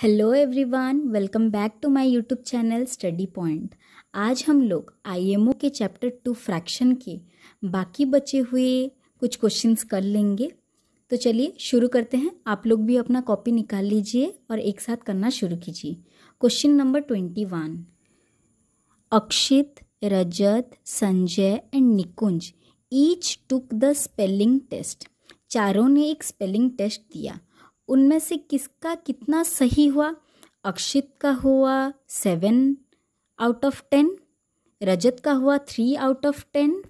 Hello everyone welcome back to my YouTube channel study point आज हम लोग IMO के चैप्टर टू फ्रैक्शन के बाकी बचे हुए कुछ क्वेश्चंस कर लेंगे तो चलिए शुरू करते हैं आप लोग भी अपना कॉपी निकाल लीजिए और एक साथ करना शुरू कीजिए question number twenty one Akshit Rajat Sanjay and Nikunj each took the spelling test चारों ने एक स्पेलिंग टेस्ट दिया उनमें से किसका कितना सही हुआ अक्षित का हुआ seven out of ten Rajat का हुआ three out of ten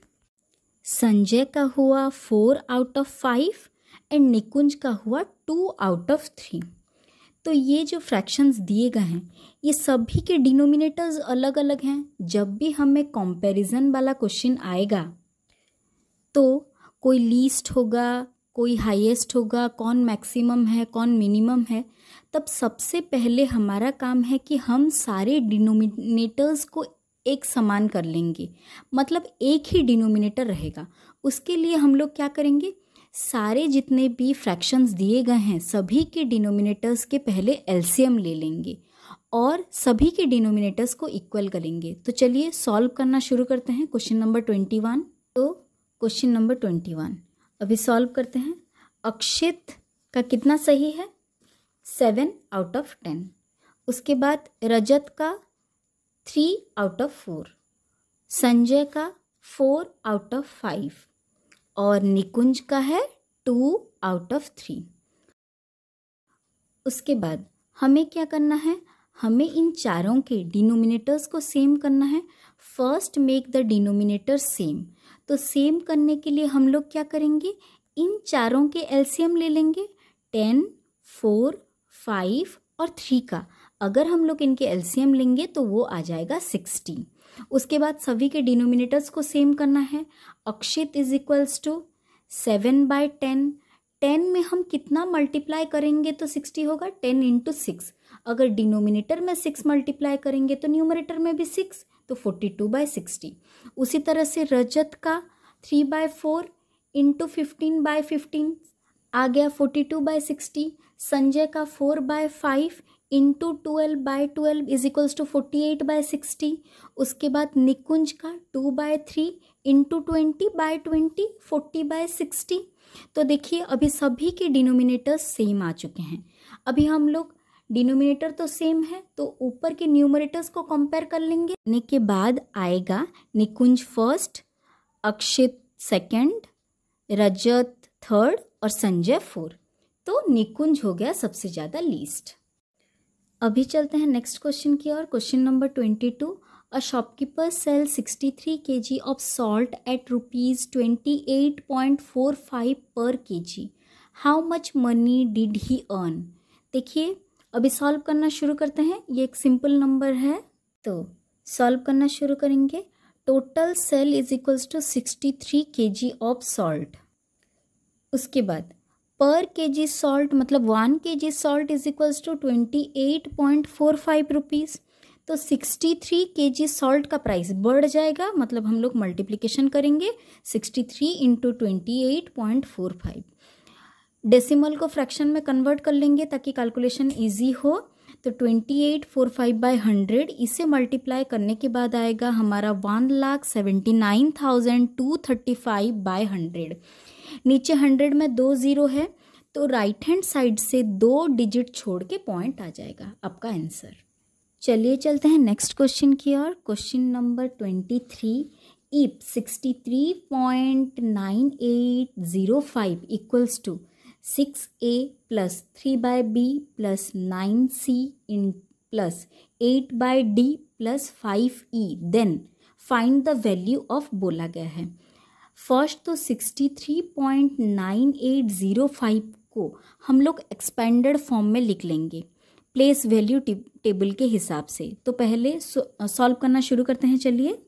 Sanjay का हुआ four out of five and Nikunj का हुआ टू आउट ऑफ थ्री तो ये जो फ्रैक्शंस दिए गए हैं ये सभी के डिनोमिनेटर्स अलग अलग हैं जब भी हमें कंपैरिजन वाला क्वेश्चन आएगा तो कोई लीस्ट होगा कोई हाईएस्ट होगा कौन मैक्सिमम है कौन मिनिमम है तब सबसे पहले हमारा काम है कि हम सारे डिनोमिनेटर्स को एक समान कर लेंगे मतलब एक ही डिनोमिनेटर रहेगा उसके लिए हम लोग क्या करेंगे सारे जितने भी फ्रैक्शंस दिए गए हैं सभी के डिनोमिनेटर्स के पहले एल्सीयम ले लेंगे और सभी के डिनोमिनेटर्स को इक्वल करेंगे तो चलिए सॉल्व करना शुरू करते हैं क्वेश्चन नंबर ट्वेंटी वन तो क्वेश्चन नंबर ट्वेंटी वन अभी सॉल्व करते हैं अक्षित का कितना सही है सेवन आउट ऑफ टेन उसके बाद रजत का three out of four Sanjay का फोर आउट ऑफ फाइव और निकुंज का है टू आउट ऑफ थ्री उसके बाद हमें क्या करना है हमें इन चारों के डिनोमिनेटर्स को सेम करना है first make the denominator same तो सेम करने के लिए हम लोग क्या करेंगे इन चारों के एल्सीयम ले लेंगे टेन फोर फाइव और थ्री का अगर हम लोग इनके एलसीएम लेंगे तो वो आ जाएगा सिक्सटीन उसके बाद सभी के डिनोमिनेटर्स को सेम करना है Akshit is equals to seven by ten ten में हम कितना मल्टीप्लाई करेंगे तो सिक्सटी होगा टेन इंटू सिक्स अगर डिनोमिनेटर में सिक्स मल्टीप्लाई करेंगे तो न्यूमरेटर में भी सिक्स तो फोर्टी टू बाई सिक्सटी उसी तरह से रजत का three by four into fifteen by fifteen आ गया forty two by sixty Sanjay का four by five into twelve by twelve is equals to forty eight by sixty उसके बाद निकुंज का two by three into twenty by twenty forty by sixty तो देखिए अभी सभी के डिनोमिनेटर्स सेम आ चुके हैं अभी हम लोग डिनोमिनेटर तो सेम है तो ऊपर के न्यूमरेटर्स को कंपेयर कर लेंगे ने के बाद आएगा Nikunj first Akshit second Rajat third और संजय फोर तो निकुंज हो गया सबसे ज़्यादा लीस्ट अभी चलते हैं नेक्स्ट क्वेश्चन की ओर question number twenty two a shopkeeper sell sixty three K G of salt at rupees twenty eight point four five per K G how much money did he earn देखिए अभी solve करना शुरू करते हैं ये एक सिंपल नंबर है तो सॉल्व करना शुरू करेंगे total sale is equals to sixty three K G of salt उसके बाद पर के जी सॉल्ट मतलब one K G salt is equals to twenty eight point four five rupees तो sixty three K G salt का price बढ़ जाएगा मतलब हम लोग मल्टीप्लीकेशन करेंगे sixty three into twenty eight point four five decimal को फ्रैक्शन में कन्वर्ट कर लेंगे ताकि कैलकुलेशन इजी हो तो twenty eight four five by hundred इसे मल्टीप्लाई करने के बाद आएगा हमारा one lakh seventy nine thousand two thirty five by hundred नीचे हंड्रेड में दो ज़ीरो है तो राइट हैंड साइड से दो डिजिट छोड़ के पॉइंट आ जाएगा आपका आंसर चलिए चलते हैं नेक्स्ट क्वेश्चन की ओर question number twenty three if sixty three point nine eight zero five equals to six A plus three by B plus nine C in plus eight by D plus five E then find the value of बोला गया है first तो sixty three point nine eight zero five को हम लोग expanded form में लिख लेंगे प्लेस वैल्यू टेबल के हिसाब से तो पहले सॉल्व करना शुरू करते हैं चलिए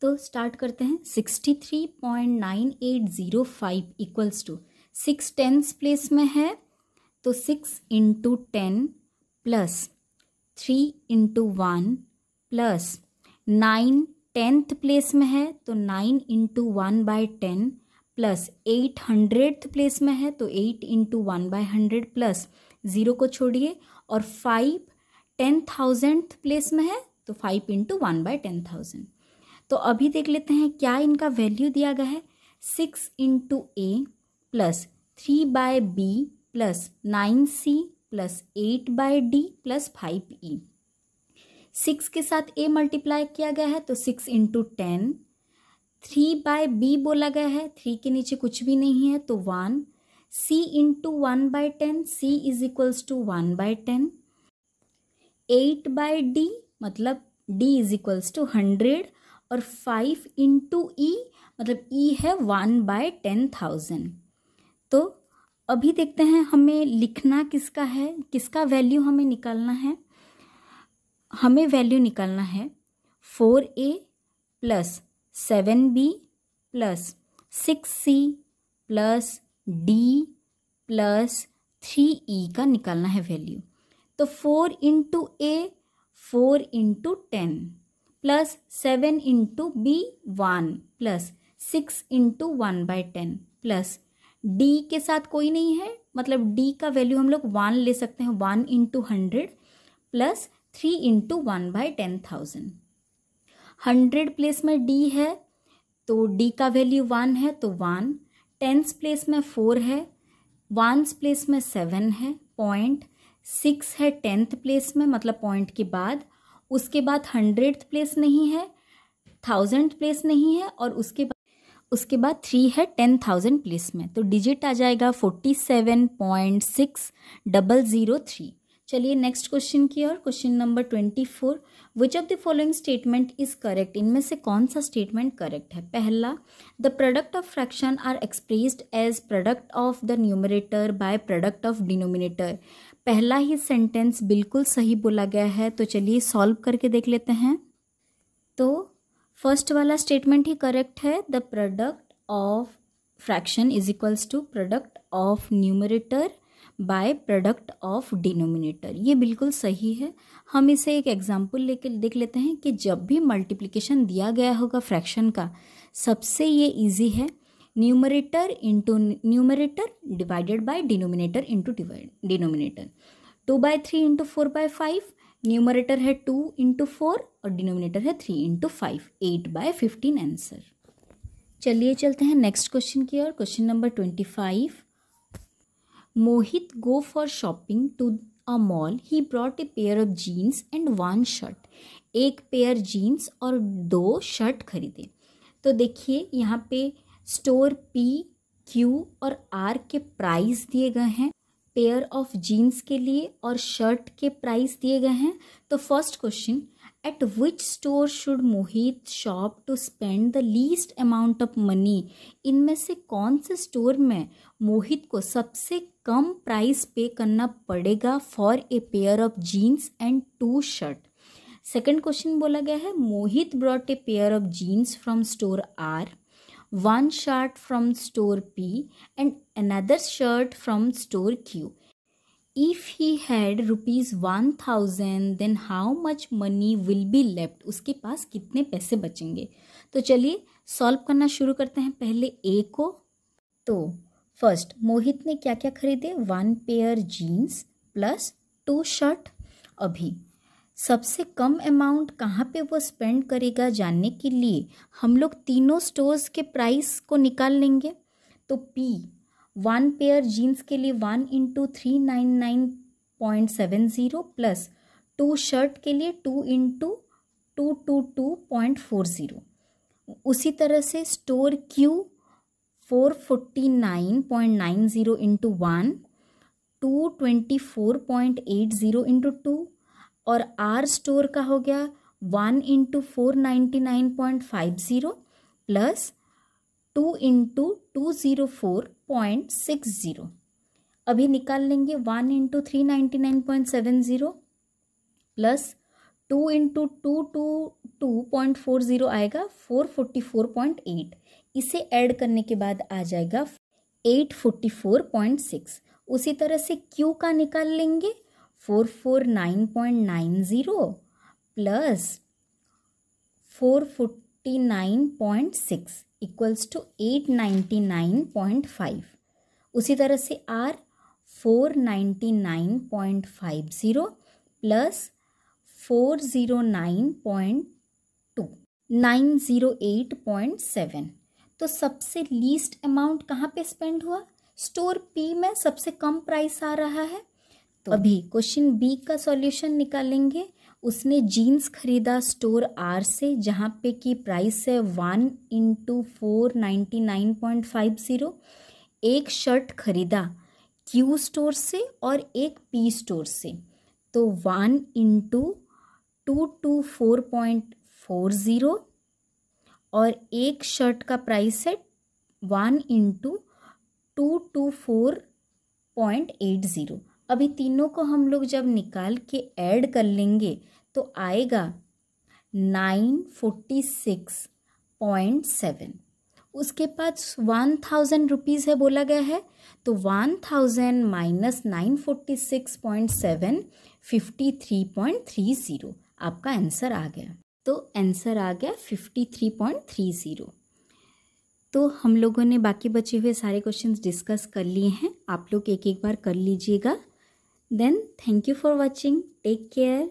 तो स्टार्ट करते हैं sixty three point nine eight zero five equals to six tens place में है तो six into ten plus three into one plus nine tenth place में है तो nine into one by ten plus eight hundred place में है तो eight into one by hundred plus zero को छोड़िए और फाइव टेन थाउजेंड प्लेस में है तो five into one by ten thousand तो अभी देख लेते हैं क्या इनका वैल्यू दिया गया है six into A plus three by B plus nine C plus eight by D plus five E six के साथ ए मल्टीप्लाई किया गया है तो six into ten three by B बोला गया है थ्री के नीचे कुछ भी नहीं है तो one C into one by ten C is equals to one by ten eight by D मतलब D is equals to hundred और फाइव इंटू ई मतलब ई e है वन बाय टेन थाउजेंड तो अभी देखते हैं हमें लिखना किसका है किसका वैल्यू हमें निकालना है हमें वैल्यू निकालना है four A plus seven B plus six C plus D plus three E का निकालना है वैल्यू तो four into A four into ten plus seven into B one plus six into one by ten plus D के साथ कोई नहीं है मतलब डी का वैल्यू हम लोग वन ले सकते हैं one into hundred plus three into one by ten thousand hundred place में डी है तो डी का वैल्यू वन है तो वन टेंस प्लेस में फोर है वंस प्लेस में सेवन है पॉइंट सिक्स है टेंथ प्लेस में मतलब पॉइंट के बाद उसके बाद हंड्रेड प्लेस नहीं है थाउजेंड प्लेस नहीं है और उसके बाद उसके बाद थ्री है टेन थाउजेंड प्लेस में तो डिजिट आ जाएगा forty seven point six double zero three चलिए नेक्स्ट क्वेश्चन की और question number twenty four which of the following statement is correct इनमें से कौन सा स्टेटमेंट करेक्ट है पहला the product of fraction are expressed as product of the numerator by product of denominator पहला ही सेंटेंस बिल्कुल सही बोला गया है तो चलिए सॉल्व करके देख लेते हैं तो फर्स्ट वाला स्टेटमेंट ही करेक्ट है the product of fraction is equals to product of numerator by product of denominator ये बिल्कुल सही है हम इसे एक एग्जाम्पल लेके देख लेते हैं कि जब भी मल्टीप्लीकेशन दिया गया होगा फ्रैक्शन का सबसे ये इजी है numerator into numerator divided by denominator into denominator two by three into four by five numerator है टू इंटू फोर और डिनोमिनेटर है three into five eight by fifteen answer चलिए चलते हैं नेक्स्ट क्वेश्चन की ओर question number twenty five Mohit go for shopping to a mall he brought a pair of jeans and one shirt एक pair jeans और दो shirt खरीदे तो देखिए यहाँ पे स्टोर पी क्यू और आर के प्राइस दिए गए हैं पेयर ऑफ जीन्स के लिए और शर्ट के प्राइस दिए गए हैं तो first question at which store should Mohit shop to spend the least amount of money इनमें से कौन से स्टोर में मोहित को सबसे कम प्राइस पे करना पड़ेगा for a pair of jeans and two shirt second question बोला गया है Mohit brought a pair of jeans from store R one shirt from store P and another shirt from store Q. If he had rupees one thousand then how much money will be left उसके पास कितने पैसे बचेंगे तो चलिए solve करना शुरू करते हैं पहले ए को तो फर्स्ट मोहित ने क्या क्या खरीदे one pair jeans plus two shirt अभी सबसे कम अमाउंट कहाँ पे वो स्पेंड करेगा जानने के लिए हम लोग तीनों स्टोर्स के प्राइस को निकाल लेंगे तो पी वन पेयर जीन्स के लिए one into three nine nine point seven zero plus two shirt के लिए two into two two two point four zero उसी तरह से store Q four forty nine point nine zero into one two twenty four point eight zero into two और R store का हो गया one into four ninety nine point five zero plus two into two zero four point six zero अभी निकाल लेंगे one into three ninety nine point seven zero plus two into two two two point four zero आएगा four forty four point eight इसे add करने के बाद आ जाएगा eight forty four point six उसी तरह से क्यू का निकाल लेंगे four four nine point nine zero plus four forty nine point six equals two eight ninety nine point five उसी तरह से R four ninety nine point five zero plus four zero nine point two nine zero eight point seven तो सबसे least amount कहाँ पे spend हुआ store P में सबसे कम प्राइस आ रहा है तो अभी क्वेश्चन बी का सॉल्यूशन निकालेंगे उसने जीन्स खरीदा स्टोर आर से जहाँ पे कि प्राइस है one into four ninety nine point five zero एक शर्ट खरीदा क्यू स्टोर से और एक पी स्टोर से तो one into two two four point four zero और एक शर्ट का प्राइस है one into two two four point eight zero अभी तीनों को हम लोग जब निकाल के ऐड कर लेंगे तो आएगा nine forty six point seven उसके पास वन थाउजेंड रुपीज़ है बोला गया है तो one thousand minus nine forty six point seven fifty three point three zero आपका आंसर आ गया तो आंसर आ गया fifty three point three zero तो हम लोगों ने बाकी बचे हुए सारे क्वेश्चंस डिस्कस कर लिए हैं आप लोग एक एक बार कर लीजिएगा Then, thank you for watching. Take care.